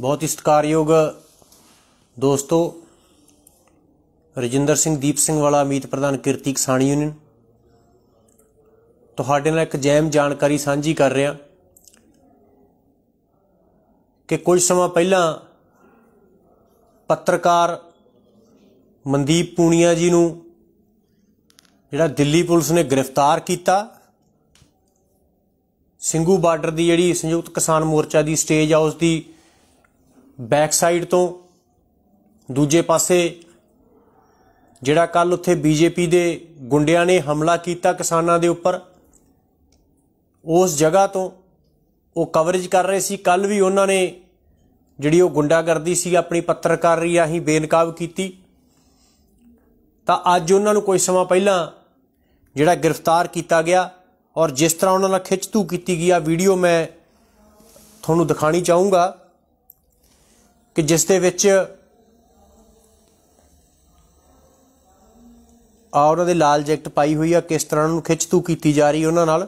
ਬਹੁਤ ਹੀ ਸਤਿਕਾਰਯੋਗ ਦੋਸਤੋ ਰਜਿੰਦਰ ਸਿੰਘ ਦੀਪ ਸਿੰਘ ਵਾਲਾ ਮੀਤ ਪ੍ਰਧਾਨ ਕਿਰਤੀ ਕਿਸਾਨ ਯੂਨੀਅਨ ਤੁਹਾਡੇ ਨਾਲ ਇੱਕ ਜੈਮ ਜਾਣਕਾਰੀ ਸਾਂਝੀ ਕਰ ਰਿਹਾ ਕਿ ਕੁਝ ਸਮਾਂ ਪਹਿਲਾਂ ਪੱਤਰਕਾਰ ਮਨਦੀਪ ਪੂਨੀਆ ਜੀ ਨੂੰ ਜਿਹੜਾ ਦਿੱਲੀ ਪੁਲਿਸ ਨੇ ਗ੍ਰਿਫਤਾਰ ਕੀਤਾ ਸਿੰਘੂ ਬਾਰਡਰ ਦੀ ਜਿਹੜੀ ਸੰਯੁਕਤ ਕਿਸਾਨ ਮੋਰਚਾ ਦੀ ਸਟੇਜ ਆ ਉਸ ਦੀ ਬੈਕ ਸਾਈਡ ਤੋਂ ਦੂਜੇ ਪਾਸੇ ਜਿਹੜਾ ਕੱਲ ਉੱਥੇ ਬੀਜੇਪੀ ਦੇ ਗੁੰਡਿਆਂ ਨੇ ਹਮਲਾ ਕੀਤਾ ਕਿਸਾਨਾਂ ਦੇ ਉੱਪਰ ਉਸ ਜਗ੍ਹਾ ਤੋਂ ਉਹ ਕਵਰੇਜ ਕਰ ਰਹੇ ਸੀ ਕੱਲ ਵੀ ਉਹਨਾਂ ਨੇ ਜਿਹੜੀ ਉਹ ਗੁੰਡਾਗਰਦੀ ਸੀ ਆਪਣੀ ਪੱਤਰਕਾਰੀ ਆਹੀ ਬੇਨਕਾਬ ਕੀਤੀ ਤਾਂ ਅੱਜ ਉਹਨਾਂ ਨੂੰ ਕੋਈ ਸਮਾਂ ਪਹਿਲਾਂ ਜਿਹੜਾ ਗ੍ਰਿਫਤਾਰ ਕੀਤਾ ਗਿਆ ਔਰ ਜਿਸ ਤਰ੍ਹਾਂ ਉਹਨਾਂ ਨਾਲ ਖਿੱਚਤੂ ਕੀਤੀ ਗਈ ਆ ਵੀਡੀਓ ਮੈਂ ਤੁਹਾਨੂੰ ਦਿਖਾਣੀ ਚਾਹੂੰਗਾ ਕਿ ਜਿਸ ਦੇ ਵਿੱਚ ਆ ਉਹਨਾਂ ਦੇ ਲਾਲ ਜੈਕਟ ਪਾਈ ਹੋਈ ਆ ਕਿਸ ਤਰ੍ਹਾਂ ਨੂੰ ਖਿੱਚ ਤੂ ਕੀਤੀ ਜਾ ਰਹੀ ਉਹਨਾਂ ਨਾਲ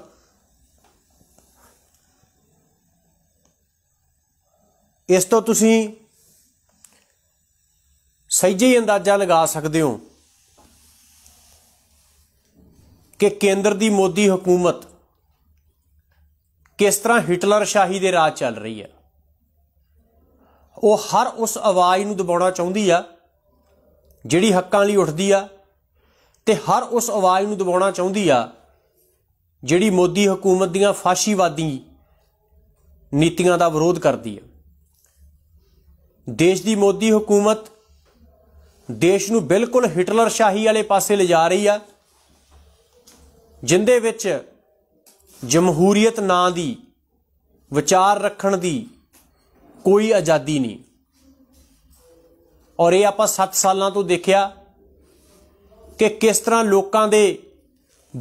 ਇਸ ਤੋਂ ਤੁਸੀਂ ਸਹੀ ਅੰਦਾਜ਼ਾ ਲਗਾ ਸਕਦੇ ਹੋ ਕਿ ਕੇਂਦਰ ਦੀ ਮੋਦੀ ਹਕੂਮਤ ਕਿਸ ਤਰ੍ਹਾਂ ਹਿਟਲਰ ਸ਼ਾਹੀ ਦੇ ਰਾਜ ਚੱਲ ਰਹੀ ਹੈ ਉਹ ਹਰ ਉਸ ਆਵਾਜ਼ ਨੂੰ ਦਬਾਉਣਾ ਚਾਹੁੰਦੀ ਆ ਜਿਹੜੀ ਹੱਕਾਂ ਲਈ ਉੱਠਦੀ ਆ ਤੇ ਹਰ ਉਸ ਆਵਾਜ਼ ਨੂੰ ਦਬਾਉਣਾ ਚਾਹੁੰਦੀ ਆ ਜਿਹੜੀ ਮੋਦੀ ਹਕੂਮਤ ਦੀਆਂ ਫਾਸ਼ੀਵਾਦੀ ਨੀਤੀਆਂ ਦਾ ਵਿਰੋਧ ਕਰਦੀ ਆ ਦੇਸ਼ ਦੀ ਮੋਦੀ ਹਕੂਮਤ ਦੇਸ਼ ਨੂੰ ਬਿਲਕੁਲ ਹਿਟਲਰ ਸ਼ਾਹੀ ਵਾਲੇ ਪਾਸੇ ਲਿਜਾ ਰਹੀ ਆ ਜਿੰਦੇ ਵਿੱਚ ਜਮਹੂਰੀਅਤ ਨਾਂ ਦੀ ਵਿਚਾਰ ਰੱਖਣ ਦੀ ਕੋਈ ਆਜ਼ਾਦੀ ਨਹੀਂ ਔਰ ਇਹ ਆਪਾਂ 7 ਸਾਲਾਂ ਤੋਂ ਦੇਖਿਆ ਕਿ ਕਿਸ ਤਰ੍ਹਾਂ ਲੋਕਾਂ ਦੇ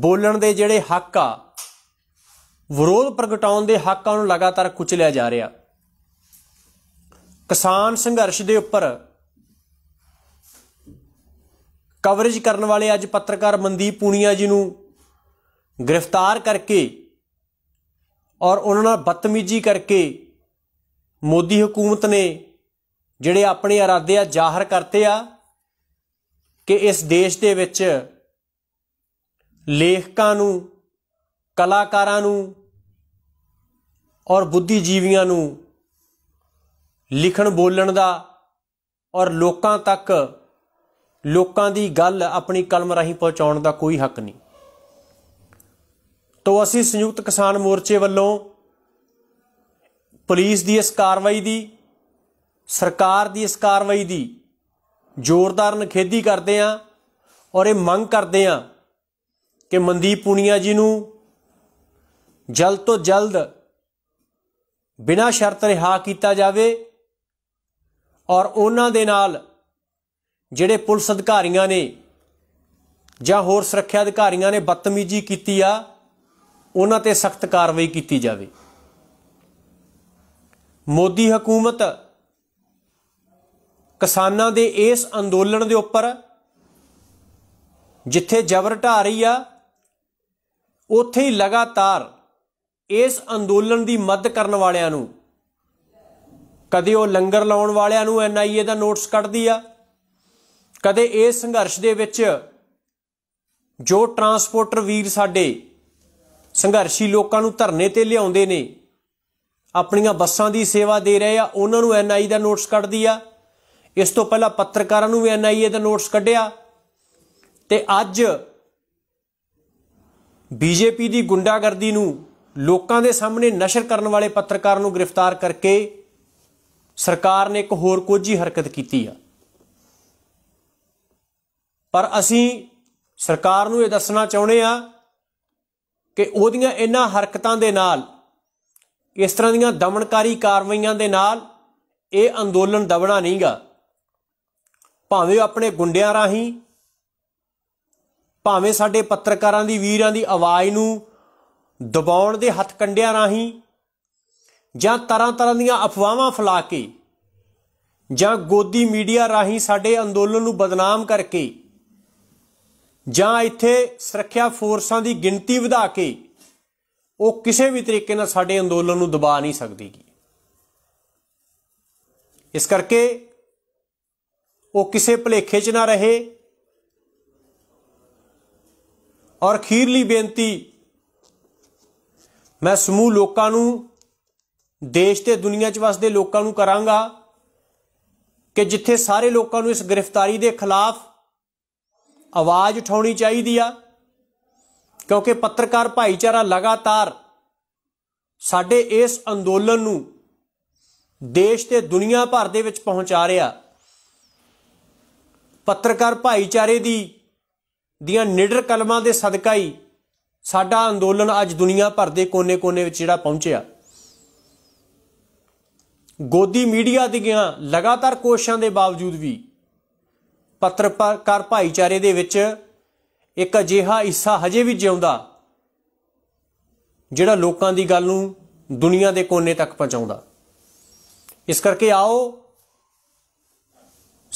ਬੋਲਣ ਦੇ ਜਿਹੜੇ ਹੱਕ ਆ ਵਿਰੋਧ ਪ੍ਰਗਟਾਉਣ ਦੇ ਹੱਕਾਂ ਨੂੰ ਲਗਾਤਾਰ ਕੁਚਲਿਆ ਜਾ ਰਿਹਾ ਕਿਸਾਨ ਸੰਘਰਸ਼ ਦੇ ਉੱਪਰ ਕਵਰੇਜ ਕਰਨ ਵਾਲੇ ਅੱਜ ਪੱਤਰਕਾਰ ਮਨਦੀਪ ਪੂਨੀਆ ਜੀ ਨੂੰ ਗ੍ਰਿਫਤਾਰ ਕਰਕੇ ਔਰ ਉਹਨਾਂ ਨਾਲ ਬਦਤਮੀਜੀ ਕਰਕੇ ਮੋਦੀ ਹਕੂਮਤ ਨੇ ਜਿਹੜੇ ਆਪਣੇ ਇਰਾਦੇ ਆ ਜ਼ਾਹਰ ਕਰਤੇ ਆ ਕਿ ਇਸ ਦੇਸ਼ ਦੇ ਵਿੱਚ ਲੇਖਕਾਂ ਨੂੰ ਕਲਾਕਾਰਾਂ ਨੂੰ ਔਰ ਬੁੱਧੀਜੀਵੀਆਂ ਨੂੰ ਲਿਖਣ ਬੋਲਣ ਦਾ ਔਰ ਲੋਕਾਂ ਤੱਕ ਲੋਕਾਂ ਦੀ ਗੱਲ ਆਪਣੀ ਕਲਮ ਰਾਹੀਂ ਪਹੁੰਚਾਉਣ ਦਾ ਕੋਈ ਹੱਕ ਨਹੀਂ ਤੋਂ ਅਸੀਂ ਸੰਯੁਕਤ ਕਿਸਾਨ ਮੋਰਚੇ ਵੱਲੋਂ ਪੁਲਿਸ ਦੀ ਇਸ ਕਾਰਵਾਈ ਦੀ ਸਰਕਾਰ ਦੀ ਇਸ ਕਾਰਵਾਈ ਦੀ ਜ਼ੋਰਦਾਰ ਨਖੇਦੀ ਕਰਦੇ ਆਂ ਔਰ ਇਹ ਮੰਗ ਕਰਦੇ ਆਂ ਕਿ ਮਨਦੀਪ ਪੁਨੀਆ ਜੀ ਨੂੰ ਜਲਦ ਤੋਂ ਜਲਦ ਬਿਨਾਂ ਸ਼ਰਤ ਰਿਹਾ ਕੀਤਾ ਜਾਵੇ ਔਰ ਉਹਨਾਂ ਦੇ ਨਾਲ ਜਿਹੜੇ ਪੁਲਿਸ ਅਧਿਕਾਰੀਆਂ ਨੇ ਜਾਂ ਹੋਰ ਸੁਰੱਖਿਆ ਅਧਿਕਾਰੀਆਂ ਨੇ ਬਦਤਮੀਜ਼ੀ ਕੀਤੀ ਆ ਉਹਨਾਂ ਤੇ ਸਖਤ ਕਾਰਵਾਈ ਕੀਤੀ ਜਾਵੇ ਮੋਦੀ ਹਕੂਮਤ ਕਿਸਾਨਾਂ ਦੇ ਇਸ ਅੰਦੋਲਨ ਦੇ ਉੱਪਰ ਜਿੱਥੇ ਜ਼ਬਰ ਢਾ ਰਹੀ ਆ ਉੱਥੇ ਹੀ ਲਗਾਤਾਰ ਇਸ ਅੰਦੋਲਨ ਦੀ ਮਦਦ ਕਰਨ ਵਾਲਿਆਂ ਨੂੰ ਕਦੇ ਉਹ ਲੰਗਰ ਲਾਉਣ ਵਾਲਿਆਂ ਨੂੰ ਐਨਆਈਏ ਦਾ ਨੋਟਿਸ ਕੱਢਦੀ ਆ ਕਦੇ ਇਸ ਸੰਘਰਸ਼ ਦੇ ਵਿੱਚ ਜੋ ਟਰਾਂਸਪੋਰਟਰ ਵੀਰ ਸਾਡੇ ਸੰਘਰਸ਼ੀ ਲੋਕਾਂ ਨੂੰ ਧਰਨੇ ਤੇ ਲਿਆਉਂਦੇ ਨੇ ਆਪਣੀਆਂ ਬੱਸਾਂ ਦੀ ਸੇਵਾ ਦੇ ਰਹੇ ਆ ਉਹਨਾਂ ਨੂੰ ਐਨਆਈ ਦਾ ਨੋਟਿਸ ਕੱਢਦੀ ਆ ਇਸ ਤੋਂ ਪਹਿਲਾਂ ਪੱਤਰਕਾਰਾਂ ਨੂੰ ਵੀ ਐਨਆਈ ਦਾ ਨੋਟਿਸ ਕੱਢਿਆ ਤੇ ਅੱਜ ਬੀਜੇਪੀ ਦੀ ਗੁੰਡਾਗਰਦੀ ਨੂੰ ਲੋਕਾਂ ਦੇ ਸਾਹਮਣੇ ਨਸ਼ਰ ਕਰਨ ਵਾਲੇ ਪੱਤਰਕਾਰ ਨੂੰ ਗ੍ਰਿਫਤਾਰ ਕਰਕੇ ਸਰਕਾਰ ਨੇ ਇੱਕ ਹੋਰ ਕੋਝੀ ਹਰਕਤ ਕੀਤੀ ਆ ਪਰ ਅਸੀਂ ਸਰਕਾਰ ਨੂੰ ਇਹ ਦੱਸਣਾ ਚਾਹੁੰਦੇ ਆ ਕਿ ਉਹਦੀਆਂ ਇਹਨਾਂ ਹਰਕਤਾਂ ਦੇ ਨਾਲ ਇਸ ਤਰ੍ਹਾਂ ਦੀਆਂ ਦਮਨਕਾਰੀ ਕਾਰਵਾਈਆਂ ਦੇ ਨਾਲ ਇਹ ਅੰਦੋਲਨ ਦਬਣਾ ਨਹੀਂਗਾ ਭਾਵੇਂ ਆਪਣੇ ਗੁੰਡਿਆਂ ਰਾਹੀਂ ਭਾਵੇਂ ਸਾਡੇ ਪੱਤਰਕਾਰਾਂ ਦੀ ਵੀਰਾਂ ਦੀ ਆਵਾਜ਼ ਨੂੰ ਦਬਾਉਣ ਦੇ ਹੱਥਕੰਡਿਆਂ ਰਾਹੀਂ ਜਾਂ ਤਰ੍ਹਾਂ ਤਰ੍ਹਾਂ ਦੀਆਂ ਅਫਵਾਹਾਂ ਫੈਲਾ ਕੇ ਜਾਂ ਗੋਦੀ ਮੀਡੀਆ ਰਾਹੀਂ ਸਾਡੇ ਅੰਦੋਲਨ ਨੂੰ ਬਦਨਾਮ ਕਰਕੇ ਜਾਂ ਇੱਥੇ ਸੁਰੱਖਿਆ ਫੋਰਸਾਂ ਦੀ ਗਿਣਤੀ ਵਧਾ ਕੇ ਉਹ ਕਿਸੇ ਵੀ ਤਰੀਕੇ ਨਾਲ ਸਾਡੇ ਅੰਦੋਲਨ ਨੂੰ ਦਬਾ ਨਹੀਂ ਸਕਦੀ ਇਸ ਕਰਕੇ ਉਹ ਕਿਸੇ ਭਲੇਖੇ 'ਚ ਨਾ ਰਹੇ ਔਰ ਖੀਰਲੀ ਬੇਨਤੀ ਮੈਂ ਸਮੂਹ ਲੋਕਾਂ ਨੂੰ ਦੇਸ਼ ਤੇ ਦੁਨੀਆ 'ਚ ਵਸਦੇ ਲੋਕਾਂ ਨੂੰ ਕਰਾਂਗਾ ਕਿ ਜਿੱਥੇ ਸਾਰੇ ਲੋਕਾਂ ਨੂੰ ਇਸ ਗ੍ਰਿਫਤਾਰੀ ਦੇ ਖਿਲਾਫ ਆਵਾਜ਼ ਉਠਾਉਣੀ ਚਾਹੀਦੀ ਆ ਕਿਉਂਕਿ ਪੱਤਰਕਾਰ ਭਾਈਚਾਰਾ ਲਗਾਤਾਰ ਸਾਡੇ ਇਸ ਅੰਦੋਲਨ ਨੂੰ ਦੇਸ਼ ਤੇ ਦੁਨੀਆ ਭਰ ਦੇ ਵਿੱਚ ਪਹੁੰਚਾ ਰਿਹਾ ਪੱਤਰਕਾਰ ਭਾਈਚਾਰੇ ਦੀ ਦੀਆਂ ਨਿਡਰ ਕਲਮਾਂ ਦੇ ਸਦਕਾ ਹੀ ਸਾਡਾ ਅੰਦੋਲਨ ਅੱਜ ਦੁਨੀਆ ਭਰ ਦੇ ਕੋਨੇ-ਕੋਨੇ ਵਿੱਚ ਜਿਹੜਾ ਪਹੁੰਚਿਆ ਗੋਦੀ ਮੀਡੀਆ ਦੀਆਂ ਲਗਾਤਾਰ ਕੋਸ਼ਿਸ਼ਾਂ ਦੇ ਬਾਵਜੂਦ ਵੀ ਪੱਤਰਕਾਰ ਭਾਈਚਾਰੇ ਦੇ ਵਿੱਚ ਇੱਕ ਅਜੀਹਾ ਹਿੱਸਾ ਹਜੇ ਵੀ ਜਿਉਂਦਾ ਜਿਹੜਾ ਲੋਕਾਂ ਦੀ ਗੱਲ ਨੂੰ ਦੁਨੀਆ ਦੇ ਕੋਨੇ ਤੱਕ ਪਹੁੰਚਾਉਂਦਾ ਇਸ ਕਰਕੇ ਆਓ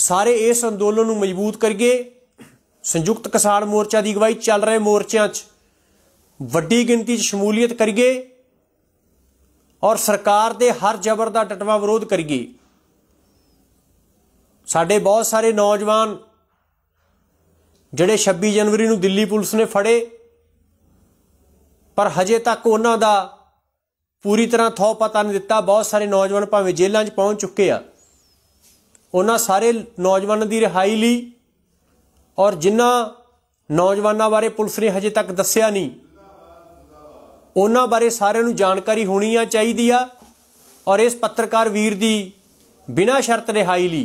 ਸਾਰੇ ਇਸ ਅੰਦੋਲਨ ਨੂੰ ਮਜ਼ਬੂਤ ਕਰੀਏ ਸੰਯੁਕਤ ਕਿਸਾਨ ਮੋਰਚਾ ਦੀ ਅਗਵਾਈ ਚੱਲ ਰਹੇ ਮੋਰਚਿਆਂ 'ਚ ਵੱਡੀ ਗਿਣਤੀ 'ਚ ਸ਼ਮੂਲੀਅਤ ਕਰੀਏ ਔਰ ਸਰਕਾਰ ਦੇ ਹਰ ਜ਼ਬਰ ਦਾ ਟਟਵਾ ਵਿਰੋਧ ਕਰੀਏ ਸਾਡੇ ਬਹੁਤ ਸਾਰੇ ਨੌਜਵਾਨ ਜਿਹੜੇ 26 ਜਨਵਰੀ ਨੂੰ ਦਿੱਲੀ ਪੁਲਿਸ ਨੇ ਫੜੇ ਪਰ ਹਜੇ ਤੱਕ ਉਹਨਾਂ ਦਾ ਪੂਰੀ ਤਰ੍ਹਾਂ ਥੋ ਪਤਾ ਨਹੀਂ ਦਿੱਤਾ ਬਹੁਤ ਸਾਰੇ ਨੌਜਵਾਨ ਭਾਵੇਂ ਜੇਲ੍ਹਾਂ 'ਚ ਪਹੁੰਚ ਚੁੱਕੇ ਆ ਉਹਨਾਂ ਸਾਰੇ ਨੌਜਵਾਨਾਂ ਦੀ ਰਿਹਾਈ ਲਈ ਔਰ ਜਿਨ੍ਹਾਂ ਨੌਜਵਾਨਾਂ ਬਾਰੇ ਪੁਲਿਸ ਨੇ ਹਜੇ ਤੱਕ ਦੱਸਿਆ ਨਹੀਂ ਉਹਨਾਂ ਬਾਰੇ ਸਾਰਿਆਂ ਨੂੰ ਜਾਣਕਾਰੀ ਹੋਣੀ ਆ ਚਾਹੀਦੀ ਆ ਔਰ ਇਸ ਪੱਤਰਕਾਰ ਵੀਰ ਦੀ ਬਿਨਾਂ ਸ਼ਰਤ ਰਿਹਾਈ ਲਈ